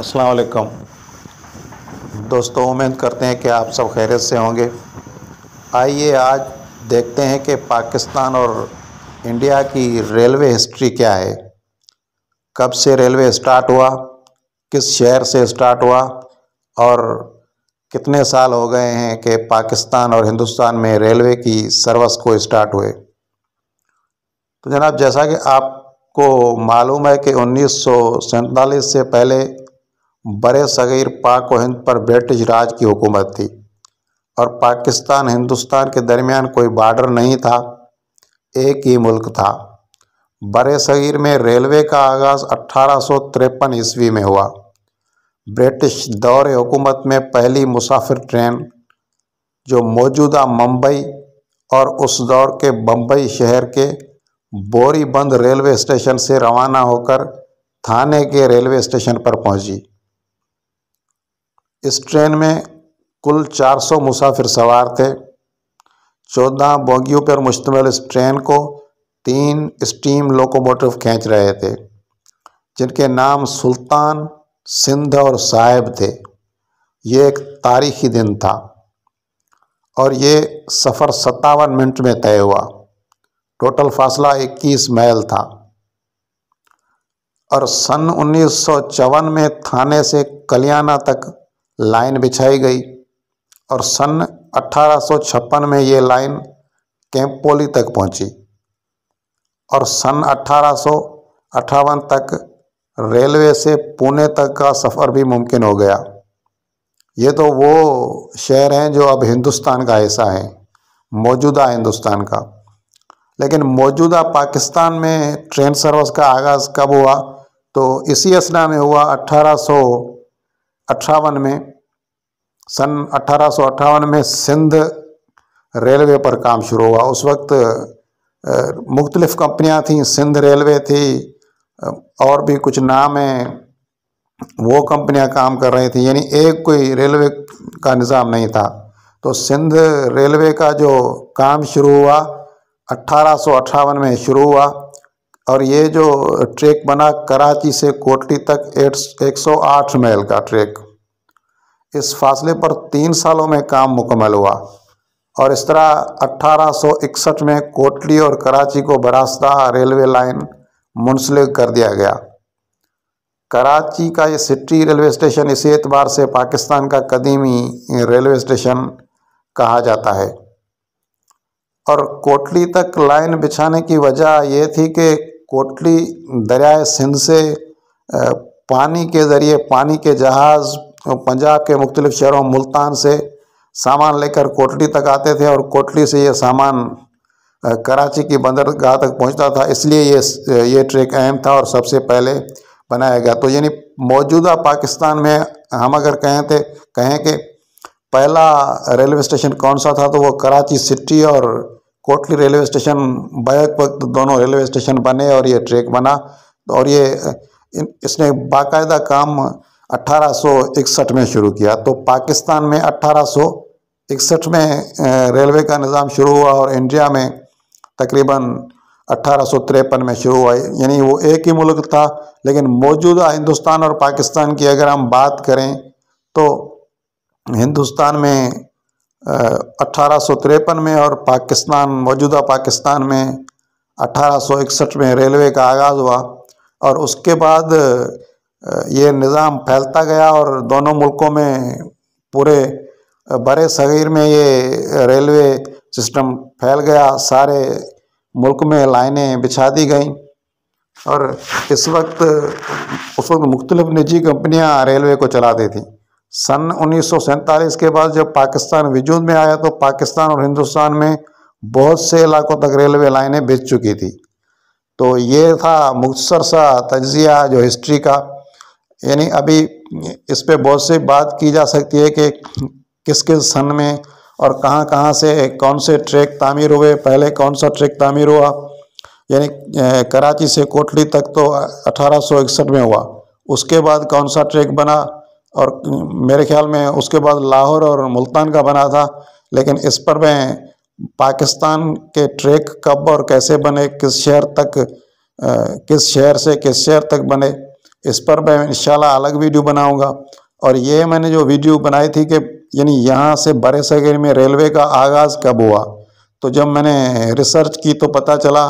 असलकम दोस्तों उम्मीद करते हैं कि आप सब खैरियत से होंगे आइए आज देखते हैं कि पाकिस्तान और इंडिया की रेलवे हिस्ट्री क्या है कब से रेलवे स्टार्ट हुआ किस शहर से स्टार्ट हुआ और कितने साल हो गए हैं कि पाकिस्तान और हिंदुस्तान में रेलवे की सर्विस को स्टार्ट हुए तो जनाब जैसा कि आपको मालूम है कि उन्नीस से पहले बरे सगैर पाक व हिंद पर ब्रिटिश राज की हुकूमत थी और पाकिस्तान हिंदुस्तान के दरमियान कोई बॉर्डर नहीं था एक ही मुल्क था बर सगैर में रेलवे का आगाज़ अट्ठारह ईस्वी में हुआ ब्रिटिश दौर हुकूमत में पहली मुसाफिर ट्रेन जो मौजूदा मुंबई और उस दौर के बम्बई शहर के बोरीबंद रेलवे स्टेशन से रवाना होकर थाने के रेलवे स्टेशन पर पहुंची इस ट्रेन में कुल 400 मुसाफिर सवार थे 14 बोगियों पर मुश्तम इस ट्रेन को तीन स्टीम लोकोमोटिव खींच रहे थे जिनके नाम सुल्तान सिंध और साहिब थे ये एक तारीखी दिन था और ये सफ़र सत्तावन मिनट में तय हुआ टोटल फासला 21 मैल था और सन उन्नीस में थाने से कलियाना तक लाइन बिछाई गई और सन 1856 में ये लाइन कैंपोली तक पहुंची और सन अठारह तक रेलवे से पुणे तक का सफ़र भी मुमकिन हो गया ये तो वो शहर हैं जो अब हिंदुस्तान का हिस्सा है मौजूदा हिंदुस्तान का लेकिन मौजूदा पाकिस्तान में ट्रेन सर्विस का आगाज़ कब हुआ तो इसी असना में हुआ अट्ठारह अट्ठावन में सन अट्ठारह में सिंध रेलवे पर काम शुरू हुआ उस वक्त मुख्तलिफ कंपनियां थीं सिंध रेलवे थी और भी कुछ नाम हैं वो कंपनियां काम कर रही थी यानी एक कोई रेलवे का निज़ाम नहीं था तो सिंध रेलवे का जो काम शुरू हुआ अट्ठारह में शुरू हुआ और ये जो ट्रैक बना कराची से कोटली तक एक सौ आठ मील का ट्रैक इस फासले पर तीन सालों में काम मुकम्मल हुआ और इस तरह अट्ठारह में कोटली और कराची को बरास्ता रेलवे लाइन मुंसलिक कर दिया गया कराची का ये सिटी रेलवे स्टेशन इसी एतबार से पाकिस्तान का कदीमी रेलवे स्टेशन कहा जाता है और कोटली तक लाइन बिछाने की वजह यह थी कि कोटली दरियाए सिंध से पानी के ज़रिए पानी के जहाज़ पंजाब के मुख्तलिफ शहरों मुल्तान से सामान लेकर कोटली तक आते थे और कोटली से ये सामान कराची की बंदरगाह तक पहुंचता था इसलिए ये ये ट्रैक अहम था और सबसे पहले बनाया गया तो यानी मौजूदा पाकिस्तान में हम अगर कहें थे कहें कि पहला रेलवे स्टेशन कौन सा था तो वो कराची सिटी और कोटली रेलवे स्टेशन बैक वक्त तो दोनों रेलवे स्टेशन बने और ये ट्रैक बना और ये इसने बाकायदा काम 1861 में शुरू किया तो पाकिस्तान में 1861 में रेलवे का निज़ाम शुरू हुआ और इंडिया में तकरीबन अट्ठारह में शुरू हुआ यानी वो एक ही मुल्क था लेकिन मौजूदा हिंदुस्तान और पाकिस्तान की अगर हम बात करें तो हिंदुस्तान में अट्ठारह में और पाकिस्तान मौजूदा पाकिस्तान में 1861 में रेलवे का आगाज़ हुआ और उसके बाद ये निज़ाम फैलता गया और दोनों मुल्कों में पूरे बड़े सगीर में ये रेलवे सिस्टम फैल गया सारे मुल्क में लाइनें बिछा दी गईं और इस वक्त उस वक्त मुख्तलिफ़ निजी कंपनियां रेलवे को चलाती थीं सन उन्नीस के बाद जब पाकिस्तान वजूद में आया तो पाकिस्तान और हिंदुस्तान में बहुत से इलाकों तक रेलवे लाइनें बेच चुकी थी तो ये था मुख्तर सा तजिया जो हिस्ट्री का यानी अभी इस पर बहुत सी बात की जा सकती है कि किस किस सन में और कहाँ कहाँ से कौन से ट्रैक तामीर हुए पहले कौन सा ट्रैक तामीर हुआ यानी कराची से कोटली तक तो अठारह में हुआ उसके बाद कौन सा ट्रैक बना और मेरे ख्याल में उसके बाद लाहौर और मुल्तान का बना था लेकिन इस पर मैं पाकिस्तान के ट्रैक कब और कैसे बने किस शहर तक किस शहर से किस शहर तक बने इस पर मैं इन अलग वीडियो बनाऊंगा और ये मैंने जो वीडियो बनाई थी कि यानी यहाँ से बरे सगीर में रेलवे का आगाज़ कब हुआ तो जब मैंने रिसर्च की तो पता चला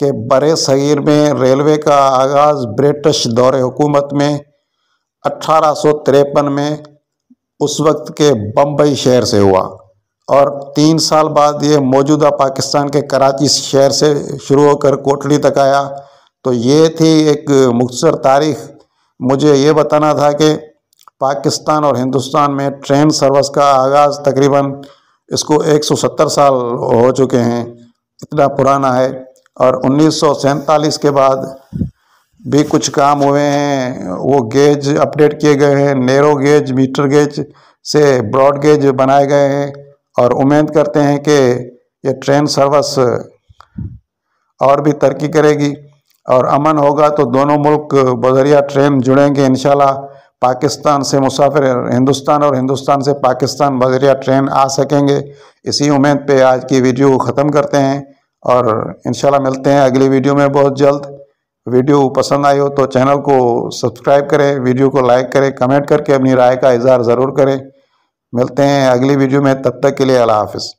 कि बरे सगीर में रेलवे का आगाज़ ब्रिटिश दौर हुकूमत में अठारह में उस वक्त के बम्बई शहर से हुआ और तीन साल बाद ये मौजूदा पाकिस्तान के कराची शहर से शुरू होकर कोटली तक आया तो ये थी एक मुख्तर तारीख मुझे ये बताना था कि पाकिस्तान और हिंदुस्तान में ट्रेन सर्विस का आगाज़ तकरीबन इसको 170 साल हो चुके हैं इतना पुराना है और उन्नीस के बाद भी कुछ काम हुए हैं वो गेज अपडेट किए गए हैं नैरो गेज मीटर गेज से ब्रॉड गेज बनाए गए हैं और उम्मीद करते हैं कि ये ट्रेन सर्विस और भी तरक्की करेगी और अमन होगा तो दोनों मुल्क बजरिया ट्रेन जुड़ेंगे इन पाकिस्तान से मुसाफिर हिंदुस्तान और हिंदुस्तान से पाकिस्तान बजरिया ट्रेन आ सकेंगे इसी उम्मीद पे आज की वीडियो ख़त्म करते हैं और इन मिलते हैं अगली वीडियो में बहुत जल्द वीडियो पसंद आई हो तो चैनल को सब्सक्राइब करें वीडियो को लाइक करें कमेंट करके अपनी राय का इजहार ज़रूर करें मिलते हैं अगली वीडियो में तब तक के लिए अला हाफिज़